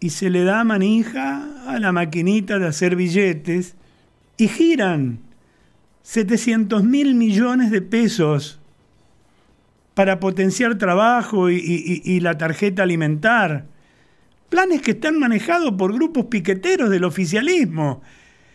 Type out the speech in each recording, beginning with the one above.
y se le da manija a la maquinita de hacer billetes y giran 700 mil millones de pesos para potenciar trabajo y, y, la tarjeta alimentar. Planes que están manejados por grupos piqueteros del oficialismo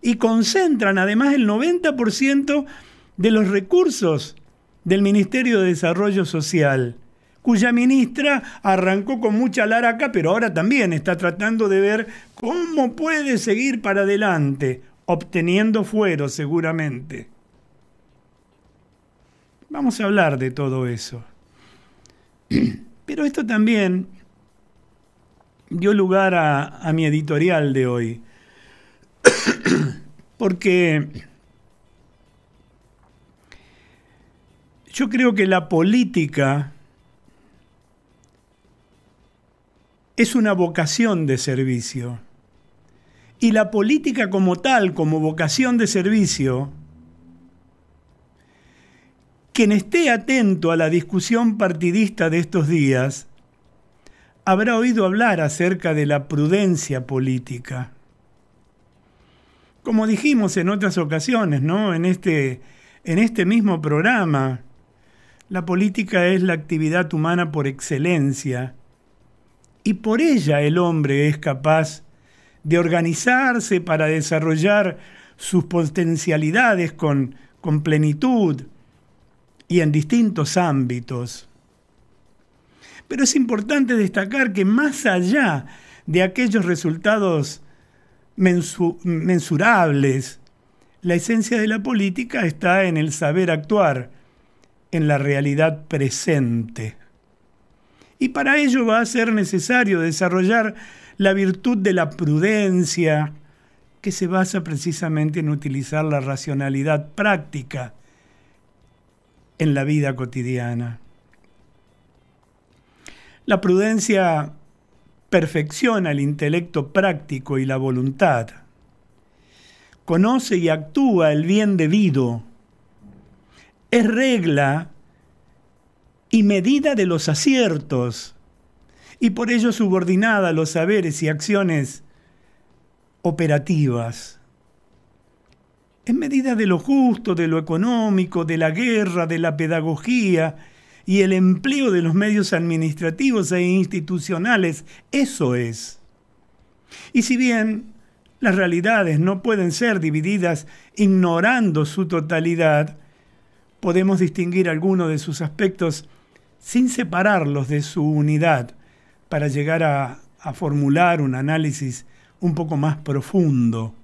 y concentran además el 90% de los recursos del Ministerio de Desarrollo Social cuya ministra arrancó con mucha laraca, pero ahora también está tratando de ver cómo puede seguir para adelante, obteniendo fuero seguramente. Vamos a hablar de todo eso. Pero esto también dio lugar a, a mi editorial de hoy, porque yo creo que la política es una vocación de servicio. Y la política como tal, como vocación de servicio, quien esté atento a la discusión partidista de estos días, habrá oído hablar acerca de la prudencia política. Como dijimos en otras ocasiones, ¿no? En este, en este mismo programa, la política es la actividad humana por excelencia y por ella el hombre es capaz de organizarse para desarrollar sus potencialidades con, con plenitud y en distintos ámbitos. Pero es importante destacar que más allá de aquellos resultados mensurables, la esencia de la política está en el saber actuar, en la realidad presente. Y para ello va a ser necesario desarrollar la virtud de la prudencia, que se basa precisamente en utilizar la racionalidad práctica en la vida cotidiana. La prudencia perfecciona el intelecto práctico y la voluntad. Conoce y actúa el bien debido. Es regla y medida de los aciertos, y por ello subordinada a los saberes y acciones operativas. En medida de lo justo, de lo económico, de la guerra, de la pedagogía y el empleo de los medios administrativos e institucionales, eso es. Y si bien las realidades no pueden ser divididas ignorando su totalidad, podemos distinguir algunos de sus aspectos sin separarlos de su unidad para llegar a, formular un análisis un poco más profundo.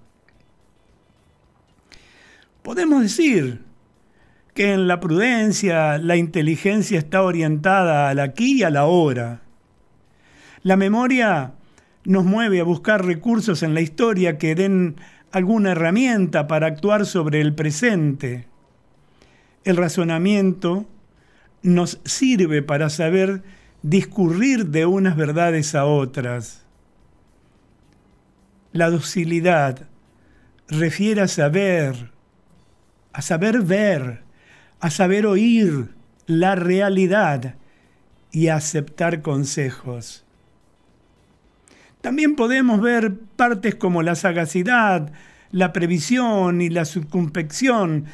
Podemos decir que en la prudencia la inteligencia está orientada al aquí y a la hora. La memoria nos mueve a buscar recursos en la historia que den alguna herramienta para actuar sobre el presente. El razonamiento nos sirve para saber discurrir de unas verdades a otras. La docilidad refiere a saber, a saber ver, a saber oír la realidad y a aceptar consejos. También podemos ver partes como la sagacidad, la previsión y la circunspección,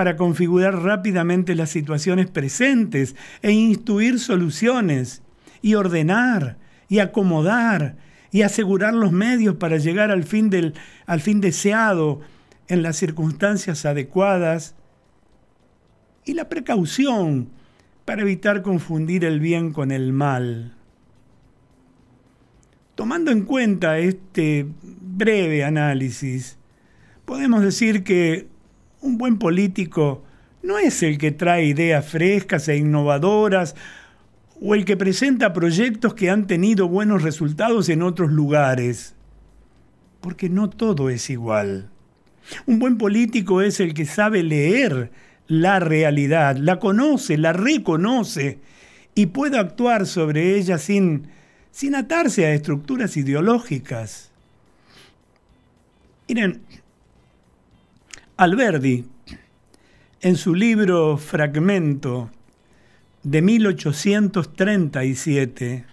para configurar rápidamente las situaciones presentes e instruir soluciones y ordenar y acomodar y asegurar los medios para llegar al fin, del, al fin deseado en las circunstancias adecuadas y la precaución para evitar confundir el bien con el mal. Tomando en cuenta este breve análisis, podemos decir que un buen político no es el que trae ideas frescas e innovadoras o el que presenta proyectos que han tenido buenos resultados en otros lugares, porque no todo es igual. Un buen político es el que sabe leer la realidad, la conoce, la reconoce y puede actuar sobre ella sin, sin atarse a estructuras ideológicas. Miren, Alberdi, en su libro Fragmento de 1837,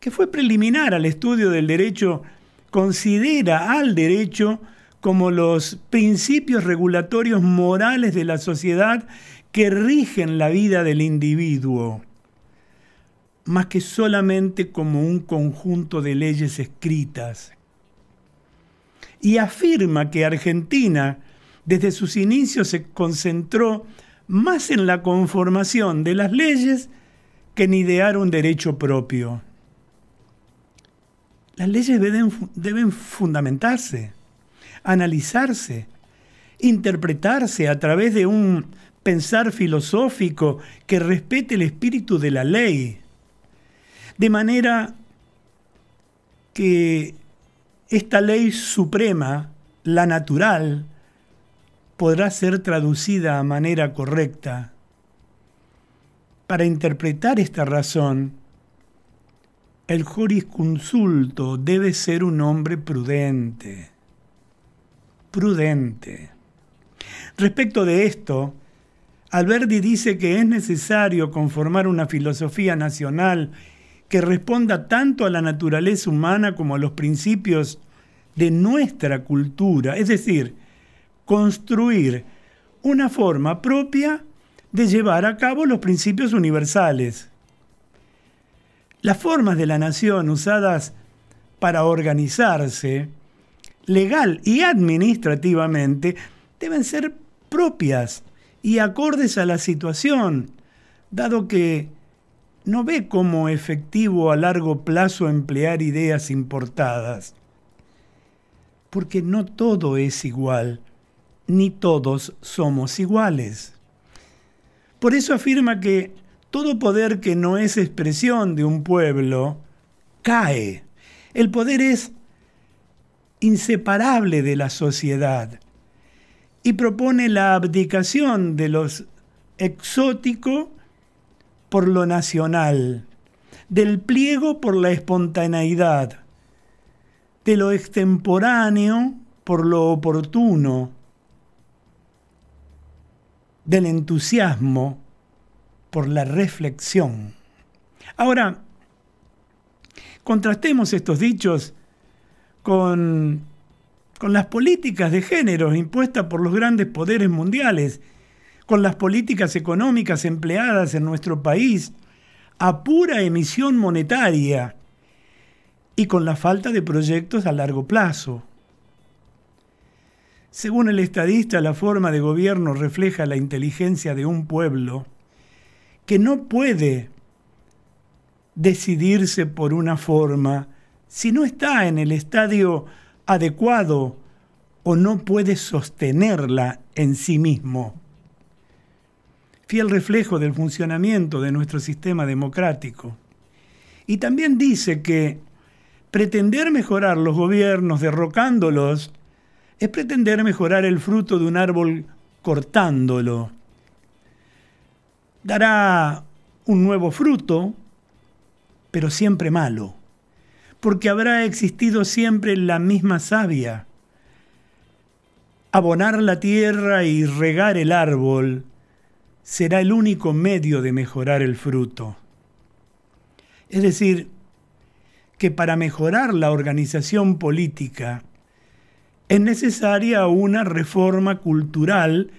que fue preliminar al estudio del derecho, considera al derecho como los principios regulatorios morales de la sociedad que rigen la vida del individuo, más que solamente como un conjunto de leyes escritas. Y afirma que Argentina, desde sus inicios se concentró más en la conformación de las leyes que en idear un derecho propio. Las leyes deben, fundamentarse, analizarse, interpretarse a través de un pensar filosófico que respete el espíritu de la ley, de manera que esta ley suprema, la natural, podrá ser traducida a manera correcta. Para interpretar esta razón, el jurisconsulto debe ser un hombre prudente. Prudente. Respecto de esto, Alberti dice que es necesario conformar una filosofía nacional que responda tanto a la naturaleza humana como a los principios de nuestra cultura, es decir, construir una forma propia de llevar a cabo los principios universales. Las formas de la nación usadas para organizarse, legal y administrativamente, deben ser propias y acordes a la situación, dado que no ve como efectivo a largo plazo emplear ideas importadas, porque no todo es igual ni todos somos iguales. Por eso afirma que todo poder que no es expresión de un pueblo cae. El poder es inseparable de la sociedad y propone la abdicación de lo exótico por lo nacional, del pliego por la espontaneidad, de lo extemporáneo por lo oportuno, del entusiasmo por la reflexión. Ahora, contrastemos estos dichos con, con las políticas de género impuestas por los grandes poderes mundiales, con las políticas económicas empleadas en nuestro país a pura emisión monetaria y con la falta de proyectos a largo plazo. Según el estadista, la forma de gobierno refleja la inteligencia de un pueblo que no puede decidirse por una forma si no está en el estadio adecuado o no puede sostenerla en sí mismo. Fiel reflejo del funcionamiento de nuestro sistema democrático. Y también dice que pretender mejorar los gobiernos derrocándolos es pretender mejorar el fruto de un árbol cortándolo. Dará un nuevo fruto, pero siempre malo, porque habrá existido siempre la misma savia. Abonar la tierra y regar el árbol será el único medio de mejorar el fruto. Es decir, que para mejorar la organización política, es necesaria una reforma cultural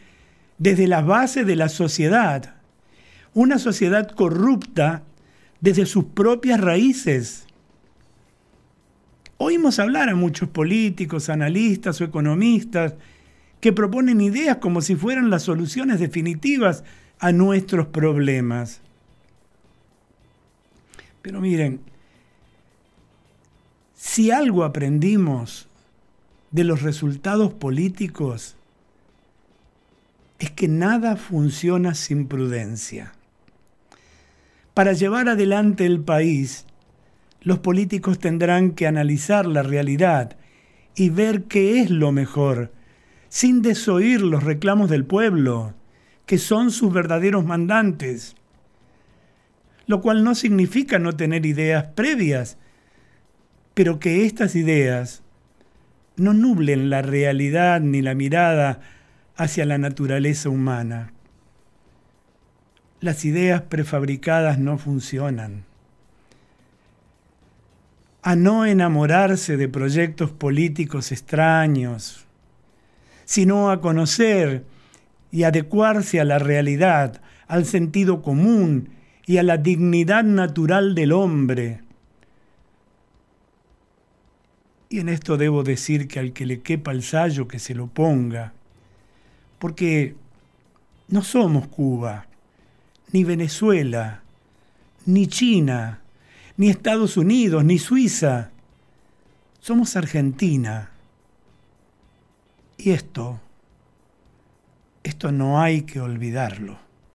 desde la base de la sociedad, una sociedad corrupta desde sus propias raíces. Oímos hablar a muchos políticos, analistas o economistas que proponen ideas como si fueran las soluciones definitivas a nuestros problemas. Pero miren, si algo aprendimos de los resultados políticos es que nada funciona sin prudencia. Para llevar adelante el país, los políticos tendrán que analizar la realidad y ver qué es lo mejor, sin desoír los reclamos del pueblo, que son sus verdaderos mandantes, lo cual no significa no tener ideas previas, pero que estas ideas no nublen la realidad ni la mirada hacia la naturaleza humana. Las ideas prefabricadas no funcionan. A no enamorarse de proyectos políticos extraños, sino a conocer y adecuarse a la realidad, al sentido común y a la dignidad natural del hombre y en esto debo decir que al que le quepa el sallo que se lo ponga, porque no somos Cuba, ni Venezuela, ni China, ni Estados Unidos, ni Suiza. Somos Argentina. Y esto, esto no hay que olvidarlo.